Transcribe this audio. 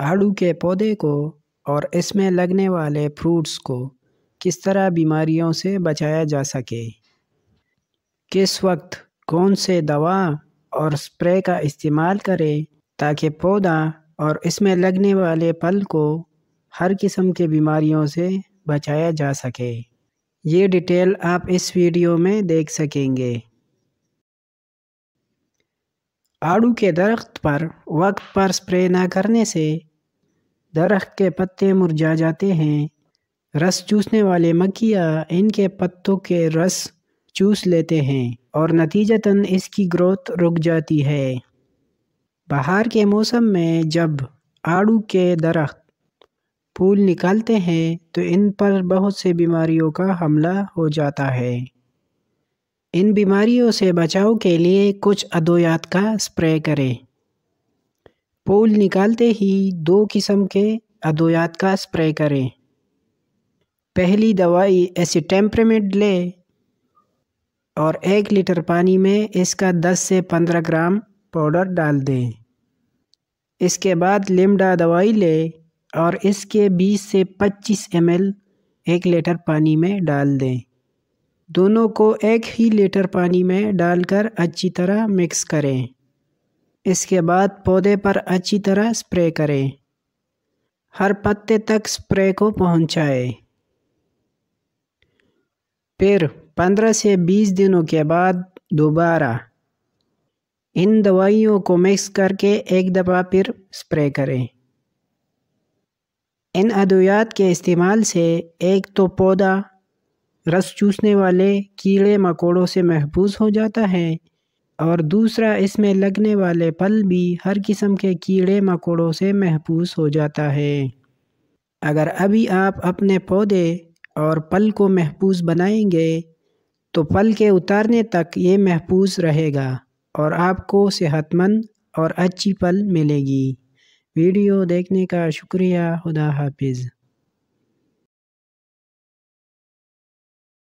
आड़ू के पौधे को और इसमें लगने वाले फ्रूट्स को किस तरह बीमारियों से बचाया जा सके किस वक्त कौन से दवा और स्प्रे का इस्तेमाल करें ताकि पौधा और इसमें लगने वाले फल को हर किस्म के बीमारियों से बचाया जा सके ये डिटेल आप इस वीडियो में देख सकेंगे आड़ू के दरख्त पर वक्त पर स्प्रे ना करने से दरख्त के पत्ते मुरझा जाते हैं रस चूसने वाले मक्खियाँ इनके पत्तों के रस चूस लेते हैं और नतीजतन इसकी ग्रोथ रुक जाती है बाहर के मौसम में जब आड़ू के दरख्त फूल निकालते हैं तो इन पर बहुत से बीमारियों का हमला हो जाता है इन बीमारियों से बचाव के लिए कुछ अदोयात का स्प्रे करें पोल निकालते ही दो किस्म के अदोयात का स्प्रे करें पहली दवाई ऐसी टेम्परेमेड लें और एक लीटर पानी में इसका 10 से 15 ग्राम पाउडर डाल दें इसके बाद लिमडा दवाई लें और इसके 20 से 25 एम एक लीटर पानी में डाल दें दोनों को एक ही लीटर पानी में डालकर अच्छी तरह मिक्स करें इसके बाद पौधे पर अच्छी तरह स्प्रे करें हर पत्ते तक स्प्रे को पहुंचाएं। फिर 15 से 20 दिनों के बाद दोबारा इन दवाइयों को मिक्स करके एक दफ़ा फिर स्प्रे करें इन अद्वियात के इस्तेमाल से एक तो पौधा रस चूसने वाले कीड़े मकोड़ों से महफूज हो जाता है और दूसरा इसमें लगने वाले पल भी हर किस्म के कीड़े मकोड़ों से महफूज हो जाता है अगर अभी आप अपने पौधे और पल को महफूज बनाएंगे तो पल के उतारने तक ये महफूज रहेगा और आपको सेहतमंद और अच्छी पल मिलेगी वीडियो देखने का शुक्रिया खुदा हाफिज़